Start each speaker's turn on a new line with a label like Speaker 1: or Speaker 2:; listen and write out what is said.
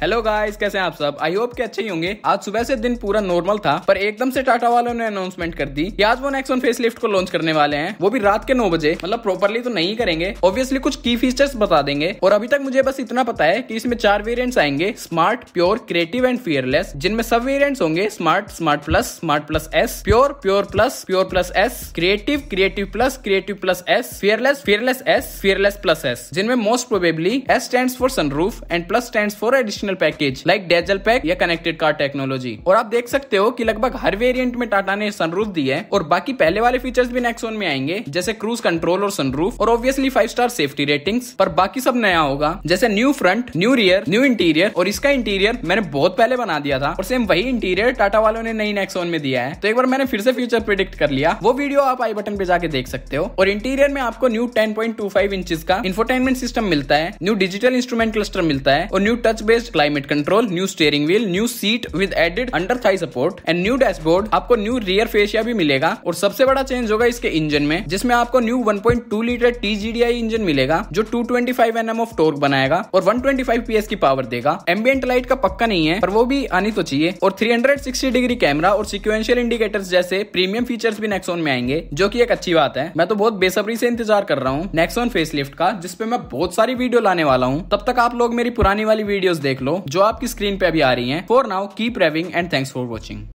Speaker 1: hello guys कैसे हैं आप सब आई होप के अच्छे ही होंगे आज सुबह से दिन पूरा नॉर्मल था पर एकदम से टाटा वालों ने अनाउंसमेंट कर दी कि आज वो नेक्सॉन फेसलिफ्ट को लॉन्च करने वाले हैं वो भी रात के नौ बजे मतलब प्रॉपरली तो नहीं करेंगे ऑब्वियसली कुछ की फीचर्स बता देंगे और अभी तक मुझे बस इतना पता है की इसमें चार वेरियंट्स आएंगे smart pure creative and fearless जिनमें सब वेरियंट्स होंगे smart smart plus smart plus S pure pure plus pure plus S creative creative plus creative plus S fearless fearless S fearless plus S जिनमें most probably S stand for sunroof and plus stand for edition additional package like dazzle pack या connected car technology और आप देख सकते हो कि लगभग हर variant में टाटा ने सनरूफ दी है और बाकी पहले वाले फीचर्स भी नेक्सोन में आएंगे जैसे क्रूज कंट्रोल और सनरूफ और obviously five star safety rating पर बाकी सब नया होगा जैसे new front new rear new interior और इसका इंटीरियर मैंने बहुत पहले बना दिया था और सेम वही इंटीरियर टाटा वालों ने नई नेक्सोन में दिया है तो एक बार मैंने फिर से फ्यूचर प्रिडिक्ट कर लिया वो वीडियो आप आई बटन पे जाके देख सकते हो और इंटीरियर में आपको न्यू 10.25 इंच का इंफोटेनमेंट सिस्टम मिलता है न्यू डिजिटल इंस्ट्रूमेंट क्लस्टर मिलता है और new touch based climate control new steering wheel new seat with added under thigh support and new dashboard आपको न्यू रियर फेसिया भी मिलेगा और सबसे बड़ा चेंज होगा इसके इंजन में जिसमें आपको न्यू 1.2 लीटर टीजीडीआई इंजन मिलेगा जो 225 ट्वेंटी ऑफ टोर्क बनाएगा और 125 पीएस की पावर देगा एम्बियंट लाइट का पक्का नहीं है पर वो भी आनी तो चाहिए और 360 डिग्री कैमरा और सिक्वेंशियल इंडिकेटर्स जैसे प्रीमियम फीचर्स भी नेक्सोन में आएंगे जो की एक अच्छी बात है मैं तो बहुत बेसब्री से इंतजार कर रहा हूँ नेक्सोन फेस का जिसपे मैं बहुत सारी वीडियो लाने वाला हूँ तब तक आप लोग मेरी पुरानी वाली वीडियोस देख लो लो जो आपकी स्क्रीन पे अभी आ रही है for now keep revving and thanks for watching